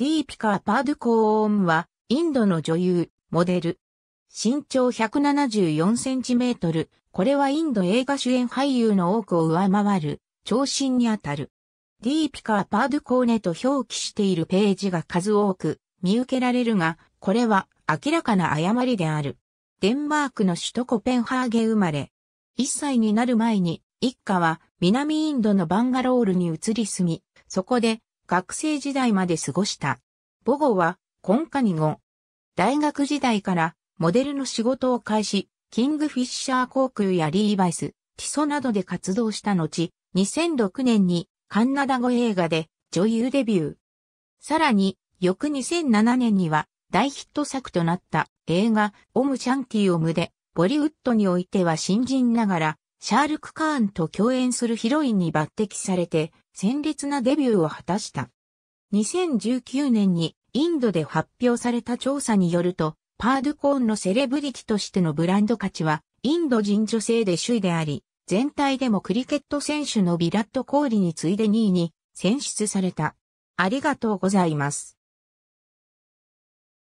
ディーピカー・パードゥコーンは、インドの女優、モデル。身長174センチメートル。これはインド映画主演俳優の多くを上回る、長身にあたる。ディーピカー・パードゥコーネと表記しているページが数多く見受けられるが、これは明らかな誤りである。デンマークの首都コペンハーゲ生まれ。1歳になる前に、一家は南インドのバンガロールに移り住み、そこで学生時代まで過ごした。母語は、コンカニ語。大学時代からモデルの仕事を開始、キングフィッシャー航空やリーバイス、ティソなどで活動した後、2006年にカンナダ語映画で女優デビュー。さらに、翌2007年には大ヒット作となった映画オムシャンティオムで、ボリウッドにおいては新人ながらシャールク・カーンと共演するヒロインに抜擢されて、鮮烈なデビューを果たした。2019年にインドで発表された調査によると、パードコーンのセレブリティとしてのブランド価値は、インド人女性で首位であり、全体でもクリケット選手のビラット・コーリに次いで2位に選出された。ありがとうございます。